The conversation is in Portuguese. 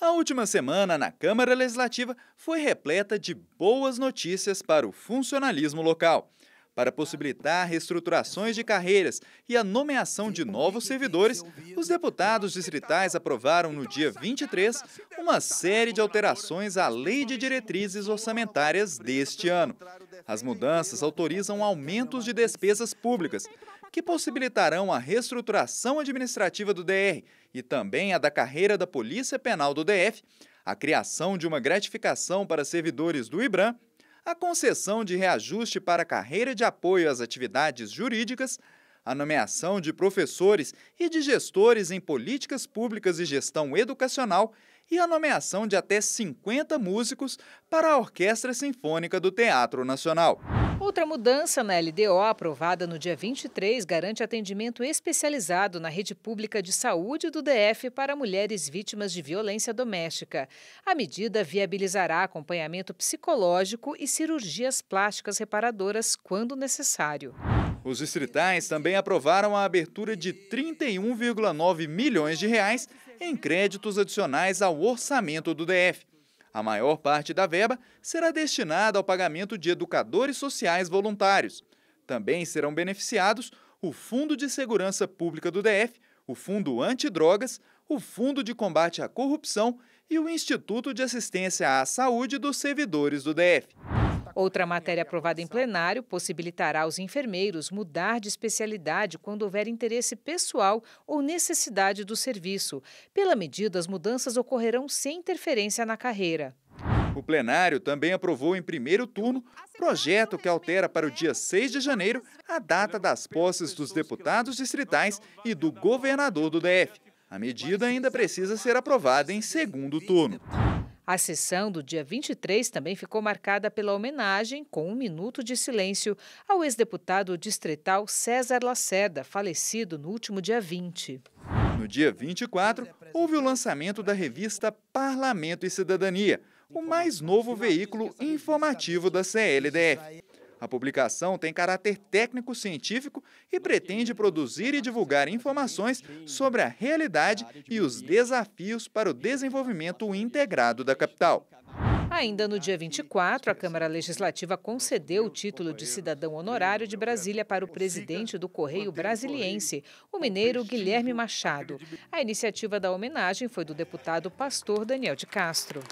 A última semana na Câmara Legislativa foi repleta de boas notícias para o funcionalismo local. Para possibilitar reestruturações de carreiras e a nomeação de novos servidores, os deputados distritais aprovaram no dia 23 uma série de alterações à Lei de Diretrizes Orçamentárias deste ano. As mudanças autorizam aumentos de despesas públicas, que possibilitarão a reestruturação administrativa do DR e também a da carreira da Polícia Penal do DF, a criação de uma gratificação para servidores do IBRAM, a concessão de reajuste para a carreira de apoio às atividades jurídicas a nomeação de professores e de gestores em políticas públicas e gestão educacional e a nomeação de até 50 músicos para a Orquestra Sinfônica do Teatro Nacional. Outra mudança na LDO, aprovada no dia 23, garante atendimento especializado na rede pública de saúde do DF para mulheres vítimas de violência doméstica. A medida viabilizará acompanhamento psicológico e cirurgias plásticas reparadoras quando necessário. Os distritais também aprovaram a abertura de 31,9 milhões de reais em créditos adicionais ao orçamento do DF. A maior parte da verba será destinada ao pagamento de educadores sociais voluntários. Também serão beneficiados o Fundo de Segurança Pública do DF, o Fundo Antidrogas, o Fundo de Combate à Corrupção e o Instituto de Assistência à Saúde dos Servidores do DF. Outra matéria aprovada em plenário possibilitará aos enfermeiros mudar de especialidade quando houver interesse pessoal ou necessidade do serviço. Pela medida, as mudanças ocorrerão sem interferência na carreira. O plenário também aprovou em primeiro turno projeto que altera para o dia 6 de janeiro a data das posses dos deputados distritais e do governador do DF. A medida ainda precisa ser aprovada em segundo turno. A sessão do dia 23 também ficou marcada pela homenagem, com um minuto de silêncio, ao ex-deputado distrital César Lacerda, falecido no último dia 20. No dia 24, houve o lançamento da revista Parlamento e Cidadania, o mais novo veículo informativo da CLDF. A publicação tem caráter técnico-científico e pretende produzir e divulgar informações sobre a realidade e os desafios para o desenvolvimento integrado da capital. Ainda no dia 24, a Câmara Legislativa concedeu o título de cidadão honorário de Brasília para o presidente do Correio Brasiliense, o mineiro Guilherme Machado. A iniciativa da homenagem foi do deputado pastor Daniel de Castro.